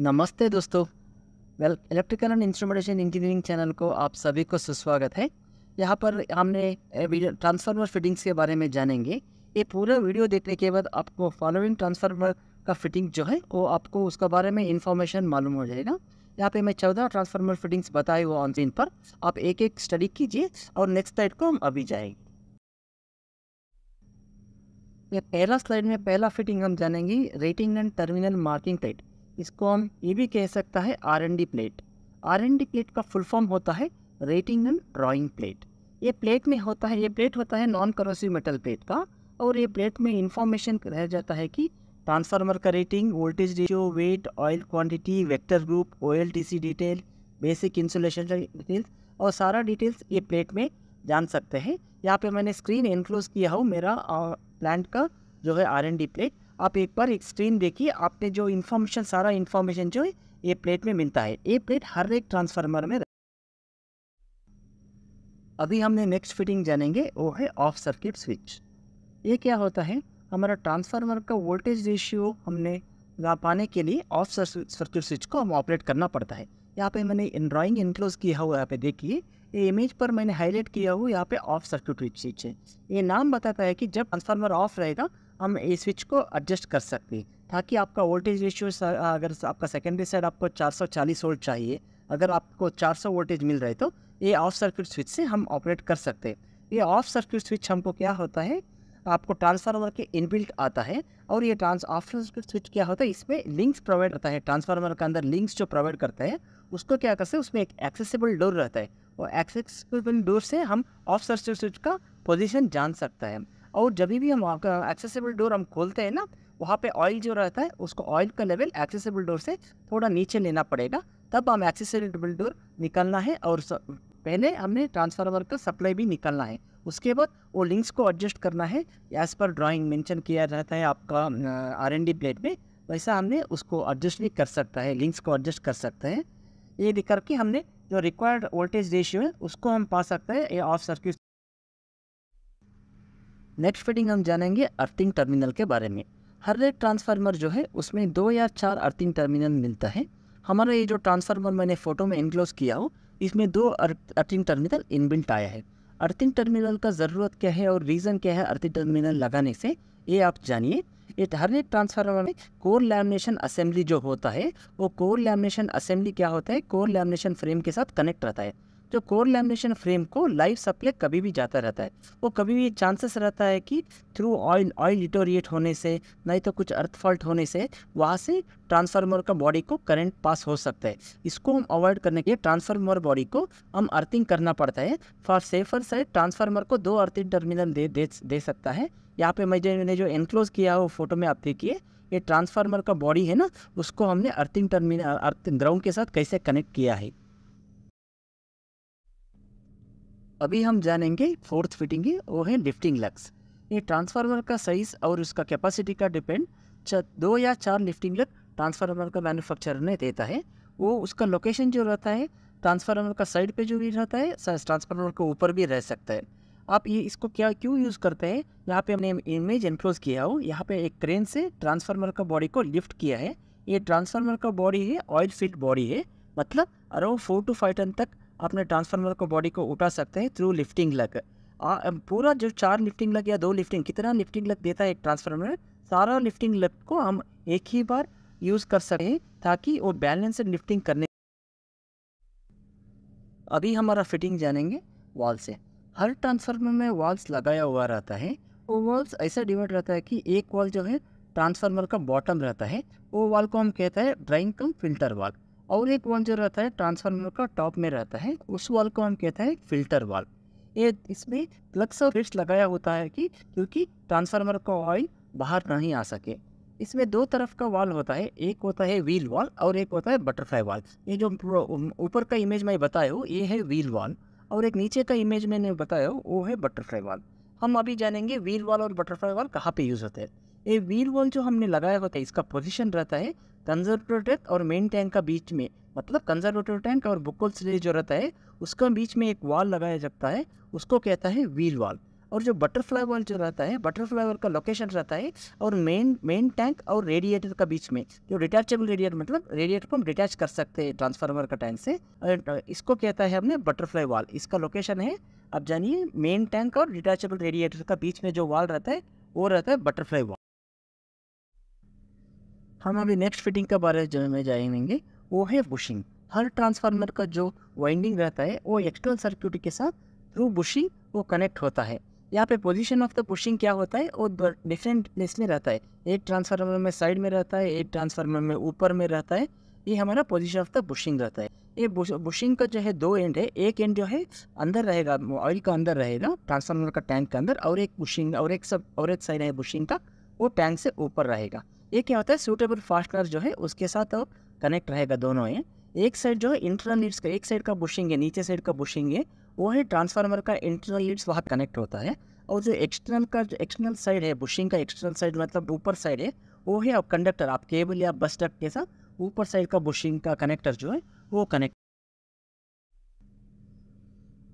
नमस्ते दोस्तों well electrical and instrumentation engineering channel को आप सभी को सुस्वागत है यहाँ पर हमने ट्रांसफार्मर फिटिंग्स के बारे में जानेंगे ये पूरा वीडियो देखने के बाद आपको फॉलोइंग ट्रांसफार्मर का फिटिंग जो है वो आपको उसका बारे में इंफॉर्मेशन मालूम हो जाएगा यहाँ पे मैं चौदह ट्रांसफार्मर फिटिंग्स बताए हुआ ऑन पर आप एक एक स्टडी कीजिए और नेक्स्ट स्लाइड को हम अभी जाएंगे पहला स्लाइड में पहला फिटिंग हम जानेंगे rating and terminal marking tight इसको हम ये भी कह सकता है R N D plate R N D plate का फुल फॉर्म होता है रेटिंग एंड ड्राइंग प्लेट ये प्लेट में होता है ये प्लेट होता है नॉन करोसिव मेटल प्लेट का और ये प्लेट में इंफॉर्मेशन रह जाता है कि ट्रांसफार्मर का rating voltage ratio weight oil quantity vector group ओ डिटेल बेसिक इंसुलेशन डिटेल्स और सारा डिटेल्स ये प्लेट में जान सकते हैं यहाँ पे मैंने स्क्रीन इनक्लोज किया हो मेरा प्लांट का जो है आर एन डी प्लेट आप एक बार एक स्क्रीन देखिए आपने जो इन्फॉर्मेशन सारा इन्फॉर्मेशन जो है ये प्लेट में मिलता है ये प्लेट हर एक ट्रांसफार्मर में अभी हमने नेक्स्ट फिटिंग जानेंगे वो है ऑफ सर्किट स्विच ये क्या होता है हमारा ट्रांसफार्मर का वोल्टेज रेशियो हमने पाने के लिए ऑफ सर्किट स्विच को हम ऑपरेट करना पड़ता है यहाँ पे मैंने ड्राइंग इनक्लोज किया हुआ यहाँ पे देखिए ये इमेज पर मैंने हाईलाइट किया हुआ यहाँ पे ऑफ सर्किट स्विच है ये नाम बताता है कि जब ट्रांसफार्मर ऑफ रहेगा हम ए स्विच को एडजस्ट कर सकते हैं ताकि आपका वोल्टेज रेशियो अगर आपका सेकेंडरी साइड आपको 440 वोल्ट चाहिए अगर आपको 400 वोल्टेज मिल रहा है तो ये ऑफ सर्किट स्विच से हम ऑपरेट कर सकते हैं ये ऑफ सर्किट स्विच हमको क्या होता है आपको ट्रांसफार्मर के इनबिल्ट आता है और ये ट्रांस ऑफ सर्किट स्विच क्या होता है इसमें लिंक्स प्रोवाइड करता है ट्रांसफार्मर के अंदर लिंक्स जो प्रोवाइड करता है उसको क्या करते हैं उसमें एक एक्सेसिबल डोर रहता है और एक्सेसिबल डोर से हम ऑफ सर्किट स्विच का पोजिशन जान सकता है और जब भी हम एक्सेसिबल डोर हम खोलते हैं ना वहाँ पे ऑयल जो रहता है उसको ऑयल का लेवल एक्सेसिबल डोर से थोड़ा नीचे लेना पड़ेगा तब हम एक्सेसिबल डोर निकलना है और पहले हमने ट्रांसफार्मर का सप्लाई भी निकलना है उसके बाद वो लिंक्स को एडजस्ट करना है एज पर ड्राइंग मेंशन किया रहता है आपका आर एन डी प्लेट में वैसा हमने उसको एडजस्ट भी कर सकता है लिंक्स को एडजस्ट कर सकते हैं ये देख करके हमने जो रिक्वायर्ड वोल्टेज रेशियो है उसको हम पा सकते हैं ये ऑफ सर्किट नेक्स्ट फिटिंग हम जानेंगे अर्थिंग टर्मिनल के बारे में हर एक ट्रांसफार्मर जो है उसमें दो या चार अर्थिंग टर्मिनल मिलता है हमारा ये जो ट्रांसफार्मर मैंने फ़ोटो में इनक्लोज किया हो इसमें दो अर्थिंग टर्मिनल इनबिल्ट आया है अर्थिंग टर्मिनल का ज़रूरत क्या है और रीज़न क्या है अर्थिंग टर्मिनल लगाने से ये आप जानिए ये हर एक ट्रांसफार्मर में कोर लैमिनेशन असेंबली जो होता है वो कोर लैमिनेशन असेंबली क्या होता है कोर लैमिनेशन फ्रेम के साथ कनेक्ट रहता है जो कोर लैमिनेशन फ्रेम को लाइफ सप्लाई कभी भी जाता रहता है वो कभी भी चांसेस रहता है कि थ्रू ऑयल ऑयल डिटोरिएट होने से नहीं तो कुछ अर्थ फॉल्ट होने से वहाँ से ट्रांसफार्मर का बॉडी को करंट पास हो सकता है इसको हम अवॉइड करने के लिए ट्रांसफार्मर बॉडी को हम अर्थिंग करना पड़ता है फॉर सेफर साइड ट्रांसफार्मर को दो अर्थिंग टर्मिनल दे, दे दे सकता है यहाँ पे मैंने जो एनक्लोज किया वो फोटो में आप देखिए ये ट्रांसफार्मर का बॉडी है ना उसको हमने अर्थिंग टर्मिनल अर्थिंग ग्राउंड के साथ कैसे कनेक्ट किया है अभी हम जानेंगे फोर्थ फिटिंग है वो है लिफ्टिंग लग्स ये ट्रांसफार्मर का साइज और उसका कैपेसिटी का डिपेंड दो या चार लिफ्टिंग लग ट्रांसफार्मर का मैन्युफैक्चरर ने देता है वो उसका लोकेशन जो रहता है ट्रांसफार्मर का साइड पे जो भी रहता है ट्रांसफार्मर के ऊपर भी रह सकता है आप ये इसको क्या क्यों यूज़ करते हैं यहाँ पे हमने इमेज इन्क्लोज किया हो यहाँ पे एक क्रेन से ट्रांसफार्मर का बॉडी को लिफ्ट किया है ये ट्रांसफार्मर का बॉडी है ऑयल फिल्ड बॉडी है मतलब around four two five ton तक अपने ट्रांसफार्मर को बॉडी को उठा सकते हैं थ्रू लिफ्टिंग लग आ, पूरा जो चार लिफ्टिंग लग या दो लिफ्टिंग कितना लिफ्टिंग लग देता है एक ट्रांसफार्मर सारा लिफ्टिंग लग को हम एक ही बार यूज़ कर सकें ताकि वो बैलेंस लिफ्टिंग करने अभी हमारा फिटिंग जानेंगे वॉल से हर ट्रांसफार्मर में वॉल्स लगाया हुआ रहता है वो वॉल्स ऐसा डिवाइड रहता है कि एक वॉल जो है ट्रांसफार्मर का बॉटम रहता है वो वॉल को हम कहते हैं ड्राइंग कम फिल्टर वॉल और एक वाल्व जो रहता है ट्रांसफार्मर का टॉप में रहता है उस वाल्व को हम कहते हैं फिल्टर वाल्व ये इसमें प्लग्स और फिट्स लगाया होता है कि क्योंकि ट्रांसफार्मर का ऑयल बाहर नहीं आ सके इसमें दो तरफ का वाल होता है एक होता है व्हील वाल और एक होता है बटरफ्लाई वाल ये जो ऊपर का इमेज मैं बताया हूँ ये है व्हील वाल और एक नीचे का इमेज मैंने बताया हूँ वो है बटरफ्लाई वाल हम अभी जानेंगे व्हील वाल और बटरफ्लाई वाल कहाँ पे यूज़ होते हैं ये व्हील वॉल जो हमने लगाया होता है इसका पोजिशन रहता है कंजर्वेटर और मेन टैंक का बीच में मतलब कंजर्वेटर टैंक और बुकल सिलेज जो रहता है उसका बीच में एक वॉल लगाया जाता है उसको कहता है व्हील वॉल और जो बटरफ्लाई वॉल जो रहता है बटरफ्लाई वॉल का लोकेशन रहता है और मेन मेन टैंक और रेडिएटर का बीच में जो डिटैचेबल रेडिएटर मतलब रेडिएटर को हम डिटैच कर सकते हैं ट्रांसफार्मर का टैंक से uh, इसको कहता है हमने बटरफ्लाई वॉल इसका लोकेशन है आप जानिए मेन टैंक और डिटैचेबल रेडिएटर का बीच में जो वॉल रहता है वो रहता है बटरफ्लाई वॉल हम अभी नेक्स्ट फिटिंग के बारे जो में जानेंगे वो है बुशिंग हर ट्रांसफार्मर का जो वाइंडिंग रहता है वो एक्सटर्नल सर्क्यूट के साथ थ्रू बुशिंग वो कनेक्ट होता है यहाँ पे पोजीशन ऑफ द बुशिंग क्या होता है वो डिफरेंट प्लेस में रहता है एक ट्रांसफार्मर में साइड में रहता है एक ट्रांसफार्मर में ऊपर में रहता है ये हमारा पोजीशन ऑफ द बुशिंग रहता है ये बुशिंग का जो है दो एंड है एक एंड जो है अंदर रहेगा ऑयल का अंदर रहेगा ट्रांसफार्मर का टैंक के अंदर और एक बुशिंग और एक सब और एक साइड है बुशिंग का वो टैंक से ऊपर रहेगा ये क्या होता है सूटेबल फास्टनर जो है उसके साथ कनेक्ट रहेगा दोनों ही एक साइड जो है इंटरनल लीड्स का एक साइड का बुशिंग है नीचे साइड का बुशिंग है वो है ट्रांसफार्मर का इंटरनल लीड्स वहाँ कनेक्ट होता है और जो एक्सटर्नल का जो एक्सटर्नल साइड है बुशिंग का एक्सटर्नल साइड मतलब ऊपर साइड है वो है आप कंडक्टर आप केबल या बस स्टॉप के साथ ऊपर साइड का बुशिंग का कनेक्टर जो है वो कनेक्ट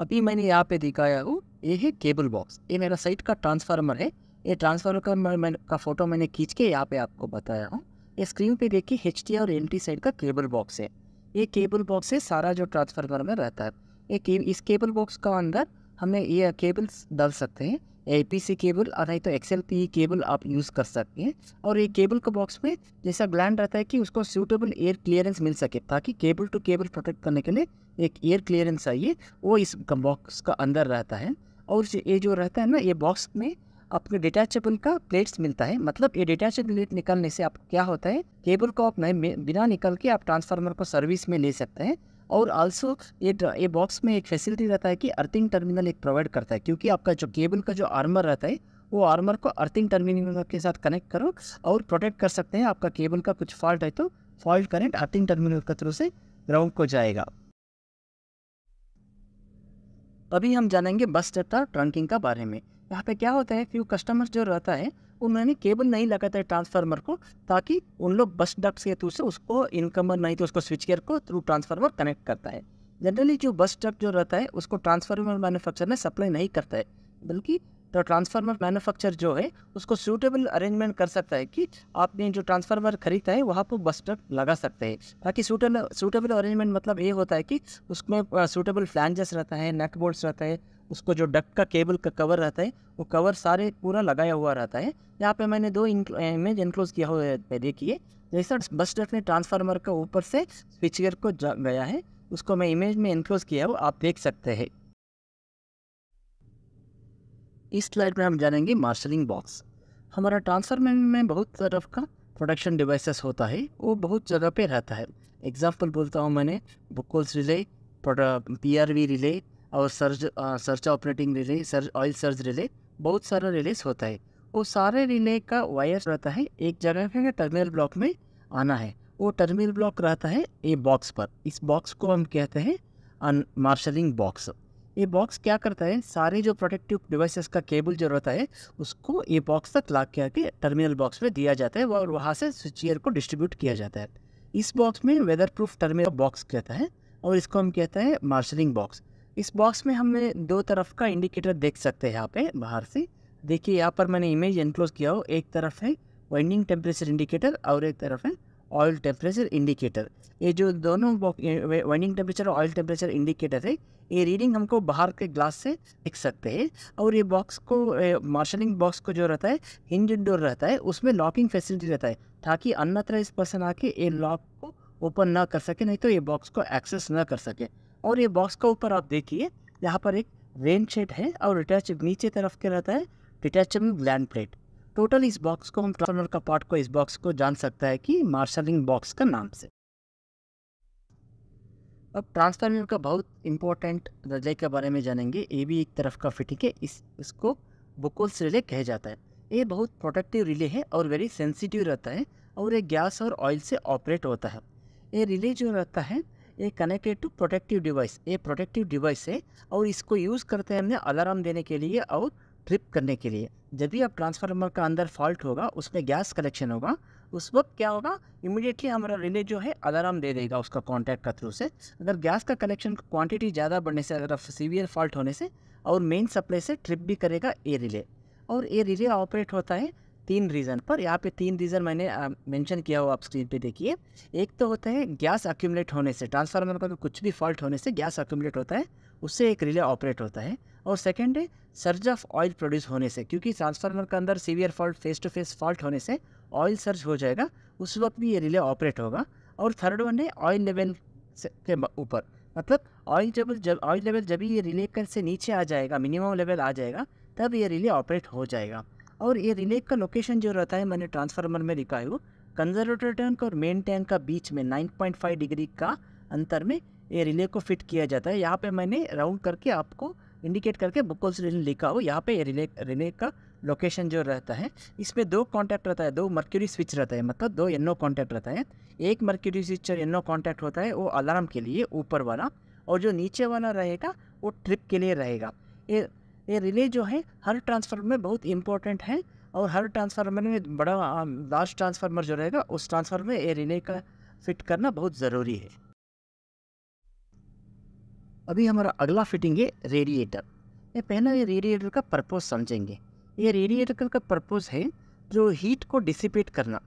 अभी मैंने यहाँ पे दिखाया हूँ ये है केबल बॉक्स ये मेरा साइड का ट्रांसफार्मर है ये ट्रांसफार्मर का मैं, का फ़ोटो मैंने खींच के यहाँ पे आपको बताया हूँ ये स्क्रीन पे देखिए एच और टी साइड का केबल बॉक्स है ये केबल बॉक्स है सारा जो ट्रांसफार्मर में रहता है ये के, इस केबल बॉक्स का अंदर हमने ये केबल्स डाल सकते हैं ए पी सी केबल और नहीं तो एक्सएल पी केबल आप यूज़ कर सकते हैं और ये केबल का बॉक्स में जैसा ग्लैंड रहता है कि उसको सूटेबल एयर क्लियरेंस मिल सके ताकि केबल टू केबल प्रोटेक्ट करने के लिए एक एयर क्लियरेंस चाहिए वो इस बॉक्स का अंदर रहता है और ये जो रहता है ना ये बॉक्स में आपको डेटाचेबल का प्लेट्स मिलता है मतलब ये डेटाचेबल प्लेट निकलने से आप क्या होता है केबल को आप नए बिना निकल के आप ट्रांसफार्मर को सर्विस में ले सकते हैं और आल्सो ये ये बॉक्स में एक फैसिलिटी रहता है कि अर्थिंग टर्मिनल एक प्रोवाइड करता है क्योंकि आपका जो केबल का जो आर्मर रहता है वो आर्मर को अर्थिंग टर्मिनल के साथ कनेक्ट करो और प्रोटेक्ट कर सकते हैं आपका केबल का कुछ फॉल्ट है तो फॉल्ट करेंट अर्थिंग टर्मिनल के थ्रू से ग्राउंड को जाएगा अभी हम जानेंगे बस डेटा ट्रंकिंग का बारे में यहाँ पे क्या होता है कि वो कस्टमर जो रहता है उन्होंने केबल नहीं लगाता है ट्रांसफार्मर को ताकि उन लोग बस डक्स के थ्रू से उसको इनकमर नहीं तो उसको स्विच गेयर को थ्रू ट्रांसफार्मर कनेक्ट करता है जनरली जो बस डक जो रहता है उसको ट्रांसफार्मर मैनुफैक्चर में सप्लाई नहीं करता है बल्कि तो ट्रांसफार्मर मैनुफैक्चर जो है उसको सूटेबल अरेंजमेंट कर सकता है कि आपने जो ट्रांसफार्मर खरीदा है वहाँ पर बस ट्रक लगा सकते हैं ताकि सूटेबल सूटेबल अरेंजमेंट मतलब ये होता है कि उसमें सूटेबल फ्लैंजेस रहता है नेक बोर्ड्स रहता है उसको जो डक का केबल का कवर रहता है वो कवर सारे पूरा लगाया हुआ रहता है यहाँ पे मैंने दो इमेज इंक्लोज किया हुआ है देखिए जैसा बस डक ने ट्रांसफार्मर का ऊपर से स्विच गेयर को गया है उसको मैं इमेज में इनक्लोज किया हुआ आप देख सकते हैं इस स्लाइड में हम जानेंगे मार्शलिंग बॉक्स हमारा ट्रांसफार्मर में बहुत तरफ का प्रोडक्शन डिवाइसेस होता है वो बहुत जगह पे रहता है एग्जाम्पल बोलता हूँ मैंने Buchholz relay P R V relay और surge search operating relay surge oil surge relay बहुत सारा रिलेस होता है वो सारे रिले का वायर रहता है एक जगह पे टर्मिनल ब्लॉक में आना है वो टर्मिनल ब्लॉक रहता है ए बॉक्स पर इस बॉक्स को हम कहते हैं मार्शलिंग बॉक्स ये बॉक्स क्या करता है सारे जो प्रोटेक्टिव डिवाइसेस का केबल जो रहता है उसको ये बॉक्स तक ला के आके टर्मिनल बॉक्स में दिया जाता है और वहाँ से स्विचियर को डिस्ट्रीब्यूट किया जाता है इस बॉक्स में वेदर प्रूफ टर्मिनल बॉक्स कहता है और इसको हम कहते हैं मार्शलिंग बॉक्स इस बॉक्स में हमें दो तरफ का इंडिकेटर देख सकते हैं यहाँ पे बाहर से देखिए यहाँ पर मैंने इमेज एनक्लोज किया हो एक तरफ है वाइंडिंग टेम्परेचर इंडिकेटर और एक तरफ है ऑयल टेम्परेचर इंडिकेटर ये जो दोनों वाइंडिंग टेम्परेचर और ऑयल टेम्परेचर इंडिकेटर है ये रीडिंग हमको बाहर के ग्लास से देख सकते हैं और ये बॉक्स को मार्शलिंग बॉक्स को जो रहता है हिंज डोर रहता है उसमें लॉकिंग फैसिलिटी रहता है ताकि अन्यत्र इस पर्सन आके ये लॉक को ओपन ना कर सके नहीं तो ये बॉक्स को एक्सेस ना कर सके और ये बॉक्स का ऊपर आप देखिए यहाँ पर एक रेन शेड है और डिटैच नीचे तरफ के रहता है डिटैचेबल ग्लैंड प्लेट टोटल इस बॉक्स को हम ट्रांसफार्मर का पार्ट को इस बॉक्स को जान सकता है कि मार्शलिंग बॉक्स का नाम से अब ट्रांसफार्मर का बहुत इंपॉर्टेंट रिले के बारे में जानेंगे ये भी एक तरफ का फिटिंग है इस इसको बुकोल्स रिले कहे जाता है ये बहुत प्रोटेक्टिव रिले है और वेरी सेंसिटिव रहता है और ये गैस और ऑयल से ऑपरेट होता है ये रिले जो रहता है ये कनेक्टेड टू प्रोटेक्टिव डिवाइस ये प्रोटेक्टिव डिवाइस है और इसको यूज़ करते हैं हमने अलार्म देने के लिए और ट्रिप करने के लिए जब भी आप ट्रांसफार्मर का अंदर फॉल्ट होगा उसमें गैस कलेक्शन होगा उस वक्त क्या होगा इमिडिएटली हमारा रिले जो है अलार्म दे देगा उसका कॉन्टैक्ट का थ्रू से अगर गैस का कलेक्शन क्वांटिटी ज़्यादा बढ़ने से अगर सीवियर फॉल्ट होने से और मेन सप्लाई से ट्रिप भी करेगा ए रिले और ये रिले ऑपरेट होता है तीन रीज़न पर यहाँ पे तीन रीज़न मैंने मेंशन किया हुआ आप स्क्रीन पे देखिए एक तो होता है गैस अक्यूमलेट होने से ट्रांसफार्मर का कुछ भी फॉल्ट होने से गैस अक्यूमलेट होता है उससे एक रिले ऑपरेट होता है और सेकेंड है सर्ज ऑफ ऑयल प्रोड्यूस होने से क्योंकि ट्रांसफार्मर के अंदर severe fault phase to phase fault होने से ऑयल सर्ज हो जाएगा उस वक्त भी ये रिले ऑपरेट होगा और थर्ड वन है ऑयल लेवल के ऊपर मतलब ऑयल जब जब ऑयल लेवल जब ये रिले कर से नीचे आ जाएगा मिनिमम लेवल आ जाएगा तब ये रिले ऑपरेट हो जाएगा और ये रिले का लोकेशन जो रहता है मैंने ट्रांसफार्मर में लिखा है वो कंजर्वेटर टैंक और मेन टैंक का बीच में 9.5 डिग्री का अंतर में ये रिले को फिट किया जाता है यहाँ पे मैंने राउंड करके आपको इंडिकेट करके बुकोल्स रिले लिखा हो यहाँ पे रिले रिले का लोकेशन जो रहता है इसमें दो कांटेक्ट रहता है दो मर्क्यूरी स्विच रहता है मतलब दो एनो कांटेक्ट रहता है एक मर्क्यूरी स्विच और एनो कांटेक्ट होता है वो अलार्म के लिए ऊपर वाला और जो नीचे वाला रहेगा वो ट्रिप के लिए रहेगा ये ये रिले जो है हर ट्रांसफार्मर में बहुत इंपॉर्टेंट है और हर ट्रांसफार्मर में बड़ा लास्ट ट्रांसफार्मर जो रहेगा उस ट्रांसफार्मर में ये रिले का फिट करना बहुत ज़रूरी है अभी हमारा अगला फिटिंग है रेडिएटर ये पहला ये रेडिएटर का पर्पज़ समझेंगे ये रेडिएटर का पर्पज़ है जो हीट को डिसिपेट करना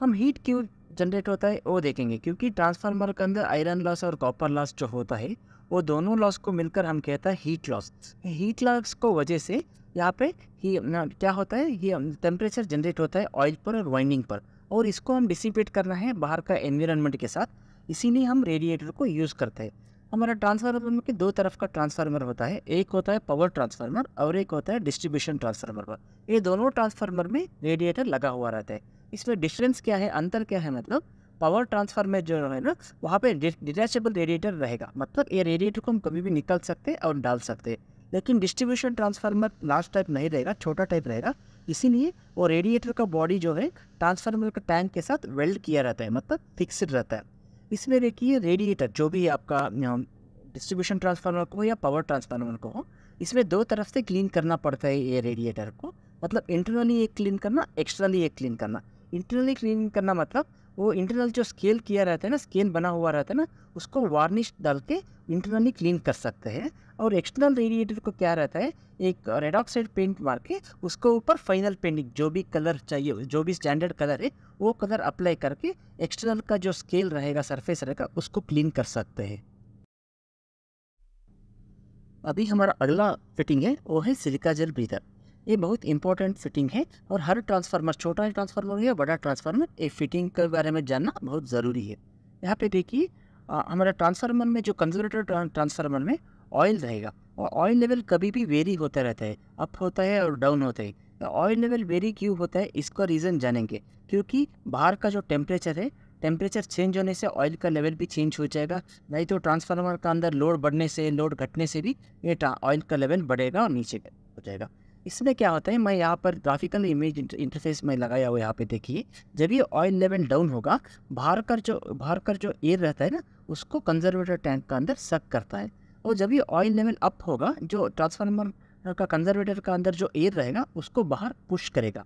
हम हीट क्यों जनरेट होता है वो देखेंगे क्योंकि ट्रांसफार्मर के अंदर आयरन लॉस और कॉपर लॉस जो होता है वो दोनों लॉस को मिलकर हम कहता है हीट लॉस हीट लॉस को वजह से यहाँ पे ही क्या होता है ये टेम्परेचर जनरेट होता है ऑयल पर और वाइंडिंग पर और इसको हम डिसिपेट करना है बाहर का एनवायरनमेंट के साथ इसीलिए हम रेडिएटर को यूज़ करते हैं हमारा ट्रांसफार्मर के दो तरफ का ट्रांसफार्मर होता है एक होता है पावर ट्रांसफार्मर और एक होता है डिस्ट्रीब्यूशन ट्रांसफार्मर पर ये दोनों ट्रांसफार्मर में रेडिएटर लगा हुआ रहता है इसमें डिफरेंस क्या है अंतर क्या है मतलब पावर ट्रांसफर में जो है ना वहाँ पे डिटैचेबल रेडिएटर रहेगा मतलब ये रेडिएटर को हम कभी भी निकल सकते हैं और डाल सकते हैं लेकिन डिस्ट्रीब्यूशन ट्रांसफार्मर लास्ट टाइप नहीं रहेगा छोटा टाइप रहेगा इसीलिए वो रेडिएटर का बॉडी जो है ट्रांसफार्मर का टैंक के साथ वेल्ड किया रहता है मतलब फिक्सड रहता है इसमें देखिए रेडिएटर जो भी आपका डिस्ट्रीब्यूशन ट्रांसफार्मर को हो या पावर ट्रांसफार्मर को हो इसमें दो तरफ से क्लीन करना पड़ता है ये रेडिएटर को मतलब इंटरनली एक क्लीन करना एक्सटर्नली एक क्लीन करना इंटरनली क्लीन करना मतलब वो इंटरनल जो स्केल किया रहता है ना स्केल बना हुआ रहता है ना उसको वार्निश डाल के इंटरनली क्लीन कर सकते हैं और एक्सटर्नल रेडिएटर को क्या रहता है एक रेड ऑक्साइड पेंट मार के उसको ऊपर फाइनल पेंटिंग जो भी कलर चाहिए जो भी स्टैंडर्ड कलर है वो कलर अप्लाई करके एक्सटर्नल का जो स्केल रहेगा सरफेस रहेगा उसको क्लीन कर सकते हैं अभी हमारा अगला फिटिंग है वो है सिलिका जेल ब्रीथर ये बहुत इंपॉर्टेंट फिटिंग है और हर ट्रांसफार्मर छोटा ट्रांसफार्मर है बड़ा ट्रांसफार्मर ये फिटिंग के बारे में जानना बहुत ज़रूरी है यहाँ पे देखिए हमारा ट्रांसफार्मर में जो कंजर्वेटर ट्रांसफार्मर में ऑयल रहेगा और ऑयल लेवल कभी भी वेरी होता रहता है अप होता है और डाउन होता है ऑयल लेवल वेरी क्यों होता है इसका रीज़न जानेंगे क्योंकि बाहर का जो टेम्परेचर है टेम्परेचर चेंज होने से ऑयल का लेवल भी चेंज हो जाएगा नहीं तो ट्रांसफार्मर का अंदर लोड बढ़ने से लोड घटने से भी ये ऑयल का लेवल बढ़ेगा और नीचे हो जाएगा इसमें क्या होता है मैं यहाँ पर ग्राफिकल इमेज इंटरफेस में लगाया हुआ यहाँ पे देखिए जब ये ऑयल लेवल डाउन होगा बाहर का जो बाहर का जो एयर रहता है ना उसको कंजर्वेटर टैंक का अंदर सक करता है और जब ये ऑयल लेवल अप होगा जो ट्रांसफार्मर का कंजर्वेटर का अंदर जो एयर रहेगा उसको बाहर पुश करेगा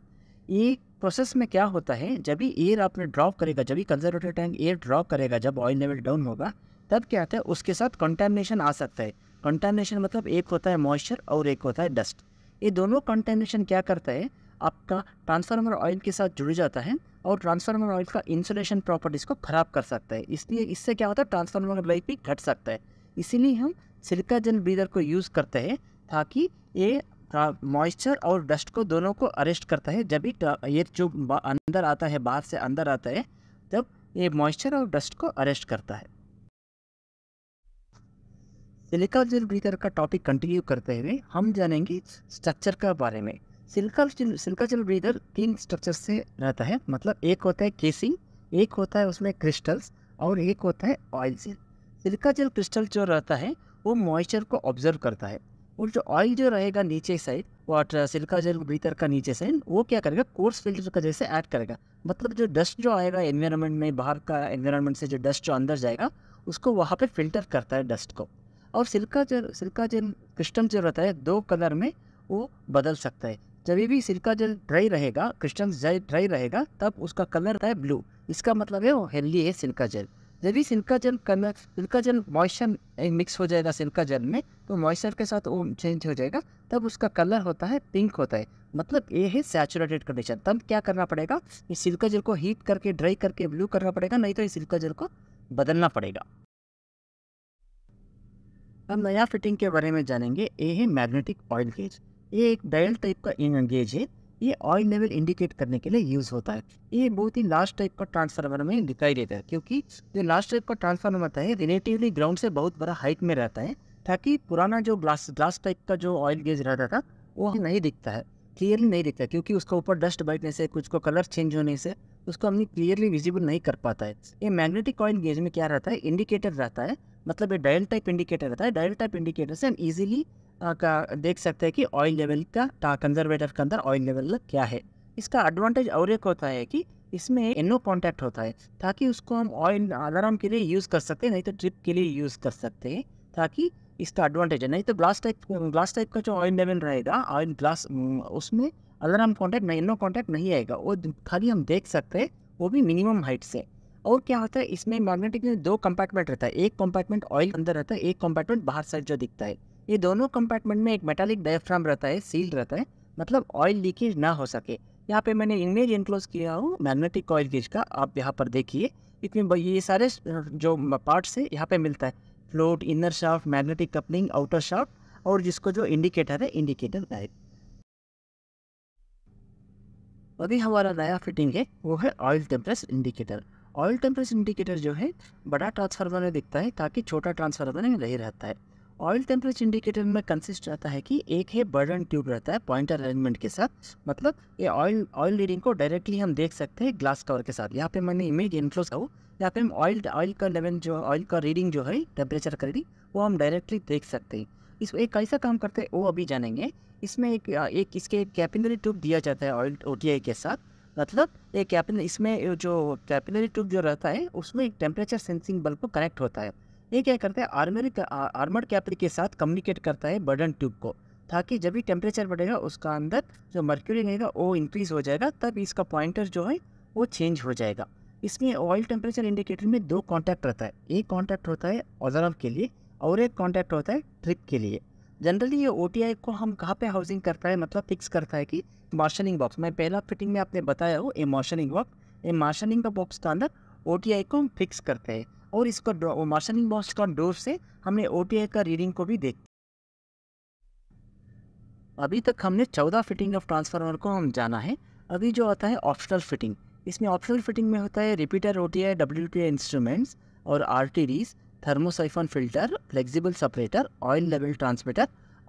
ये प्रोसेस में क्या होता है जब भी एयर आपने ड्रॉप करेगा जब भी कंजर्वेटर टैंक एयर ड्रॉप करेगा जब ऑयल लेवल डाउन होगा तब क्या होता है उसके साथ कंटेमनेशन आ सकता है कंटेमिनेशन मतलब एक होता है मॉइस्चर और एक होता है डस्ट ये दोनों कंटेमिनेशन क्या करता है आपका ट्रांसफार्मर ऑयल के साथ जुड़ जाता है और ट्रांसफार्मर ऑयल का इंसुलेशन प्रॉपर्टीज़ को ख़राब कर सकता है इसलिए इससे क्या होता है ट्रांसफार्मर का लाइफ भी घट सकता है इसीलिए हम सिलिका जेल ब्रीदर को यूज़ करते हैं ताकि ये मॉइस्चर और डस्ट को दोनों को अरेस्ट करता है जब भी ये जो अंदर आता है बाहर से अंदर आता है तब ये मॉइस्चर और डस्ट को अरेस्ट करता है सिलिका स्टील ब्रीथर का टॉपिक कंटिन्यू करते हुए हम जानेंगे स्ट्रक्चर का बारे में silica steel silica steel breather तीन स्ट्रक्चर से रहता है मतलब एक होता है केसिंग एक होता है उसमें क्रिस्टल्स और एक होता है oil cell silica gel crystal जो रहता है वो मॉइस्चर को ऑब्जर्व करता है और जो ऑयल जो रहेगा नीचे साइड वाटर सिल्का जेल भीतर का नीचे साइड वो क्या करेगा कोर्स फिल्टर का जैसे ऐड करेगा मतलब जो डस्ट जो आएगा एनवायरनमेंट में बाहर का एनवायरनमेंट से जो डस्ट जो अंदर जाएगा उसको वहाँ पे फिल्टर करता है डस्ट को और सिल्का जल सिल्का जल क्रिस्टल जो रहता है दो कलर में वो बदल सकता है जब भी सिल्का जल ड्राई रहेगा क्रिस्टल जल ड्राई रहेगा तब उसका कलर रहता है ब्लू इसका मतलब है वो हेल्दी है सिल्का जल जब भी सिल्का जल कलर सिल्का जल मॉइस्चर मिक्स हो जाएगा सिल्का जल में तो मॉइस्चर के साथ वो चेंज हो जाएगा तब उसका कलर होता है पिंक होता है मतलब ये है सैचुरेटेड कंडीशन तब क्या करना पड़ेगा इस सिल्का जल को हीट करके ड्राई करके ब्लू करना पड़ेगा नहीं तो इस सिल्का जल को बदलना पड़ेगा हम नया फिटिंग के बारे में जानेंगे ये है मैग्नेटिक ऑयल गेज ये एक डायल टाइप का गेज है ये ऑयल लेवल इंडिकेट करने के लिए यूज़ होता है ये बहुत ही लास्ट टाइप का ट्रांसफार्मर में दिखाई देता है क्योंकि जो लास्ट टाइप का ट्रांसफार्मर होता है रिलेटिवली ग्राउंड से बहुत बड़ा हाइट में रहता है ताकि पुराना जो ग्लास ग्लास टाइप का जो ऑयल गेज रहता था वो नहीं दिखता है क्लियरली नहीं दिखता क्योंकि उसका ऊपर डस्ट बैठने से कुछ को कलर चेंज होने से उसको हमने क्लियरली विजिबल नहीं कर पाता है ये मैग्नेटिक कॉइन गेज में क्या रहता है इंडिकेटर रहता है मतलब ये डायल टाइप इंडिकेटर रहता है डायल टाइप इंडिकेटर से हम ईजिली का देख सकते हैं कि ऑयल लेवल का कंजर्वेटर के अंदर ऑयल लेवल क्या है इसका एडवांटेज और एक होता है कि इसमें एनो कॉन्टैक्ट होता है ताकि उसको हम ऑयल अलार्म के लिए यूज़ कर सकते हैं नहीं तो ट्रिप के लिए यूज़ कर सकते हैं ताकि इसका एडवांटेज है नहीं तो ग्लास टाइप ग्लास टाइप का जो ऑयल लेवल रहेगा ऑयल ग्लास उसमें अगर हम कॉन्टैक्ट नो कॉन्टैक्ट नहीं आएगा वो खाली हम देख सकते हैं वो भी मिनिमम हाइट से और क्या होता है इसमें मैग्नेटिक में दो कंपार्टमेंट रहता है एक कंपार्टमेंट ऑयल अंदर रहता है एक कंपार्टमेंट बाहर साइड जो दिखता है ये दोनों कंपार्टमेंट में एक मेटालिक डायफ्राम रहता है सील रहता है मतलब ऑयल लीकेज ना हो सके यहाँ पे मैंने इमेज इनक्लोज किया हूँ मैग्नेटिक ऑयल गेज का आप यहाँ पर देखिए इतने ये सारे जो पार्ट्स है यहाँ पे मिलता है float inner shaft magnetic coupling outer shaft और जिसको जो इंडिकेटर है इंडिकेटर लाइट अभी हमारा नया फिटिंग है वो है oil temperature indicator oil temperature indicator जो है बड़ा ट्रांसफार्मर में दिखता है ताकि छोटा ट्रांसफार्मर में नहीं रहता है ऑयल टेम्परेचर इंडिकेटर में कंसिस्ट रहता है कि एक है बर्डन ट्यूब रहता है पॉइंटर अरेंजमेंट के साथ मतलब ये ऑयल ऑयल रीडिंग को डायरेक्टली हम देख सकते हैं ग्लास कवर के साथ यहाँ पे मैंने इमेज इनक्लोज का यहाँ पे हम ऑयल ऑयल का लेवल जो ऑयल का रीडिंग जो है टेम्परेचर का रीडिंग वो हम डायरेक्टली देख सकते हैं इस एक कैसा काम करते हैं वो अभी जानेंगे इसमें एक एक इसके कैपिलरी ट्यूब दिया जाता है ऑयल ओ के साथ मतलब एक कैपिल इसमें जो कैपिलरी ट्यूब जो रहता है उसमें एक टेम्परेचर सेंसिंग बल्ब को कनेक्ट होता है ये क्या करता है आर्मर आर्मर्ड कैपिल के साथ कम्युनिकेट करता है बर्डन ट्यूब को ताकि जब भी टेम्परेचर बढ़ेगा उसका अंदर जो मर्क्यूरी रहेगा वो इंक्रीज़ हो जाएगा तब इसका पॉइंटर जो है वो चेंज हो जाएगा इसमें ऑयल टेम्परेचर इंडिकेटर में दो कॉन्टैक्ट रहता है एक कॉन्टैक्ट होता है ऑजरव के लिए और एक कॉन्टैक्ट होता है ट्रिप के लिए जनरली ये ओ को हम कहाँ पे हाउसिंग करता है मतलब फिक्स करता है कि मार्शनिंग बॉक्स मैं पहला फिटिंग में आपने बताया हो ए मार्शनिंग बॉक्स ए मार्शनिंग का बॉक्स के अंदर ओ को हम फिक्स करते हैं और इसको मार्शनिंग बॉक्स का डोर से हमने ओ का रीडिंग को भी देख अभी तक हमने चौदह फिटिंग ऑफ ट्रांसफार्मर को हम जाना है अभी जो आता है ऑप्शनल फिटिंग इसमें ऑप्शनल फिटिंग में होता है repeater O T I W T instruments और R T thermosiphon filter flexible separator oil level transmitter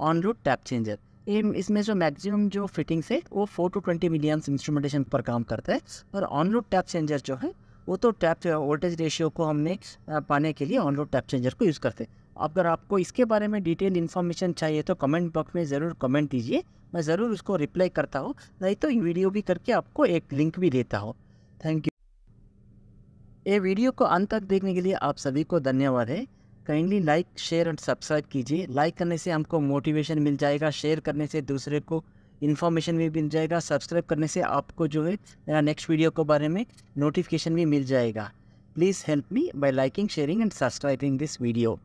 on route tap changer ये इसमें जो मैक्सिमम जो फिटिंग्स है वो four two twenty millions instrumentation पर काम करता है और ऑन रूट टैप चेंजर जो है वो तो टैप वोल्टेज रेशियो को हमने पाने के लिए ऑन रोड टैप चेंजर को यूज़ करते हैं अगर आपको इसके बारे में डिटेल इन्फॉर्मेशन चाहिए तो कमेंट बॉक्स में ज़रूर कमेंट दीजिए मैं ज़रूर उसको रिप्लाई करता हूँ नहीं तो वीडियो भी करके आपको एक लिंक भी देता हूँ थैंक यू ये वीडियो को अंत तक देखने के लिए आप सभी को धन्यवाद है kindly like share and subscribe कीजिए लाइक करने से हमको मोटिवेशन मिल जाएगा शेयर करने से दूसरे को इन्फॉर्मेशन भी मिल जाएगा सब्सक्राइब करने से आपको जो है मेरा नेक्स्ट वीडियो के बारे में नोटिफिकेशन भी मिल जाएगा please help me by liking sharing and subscribing this video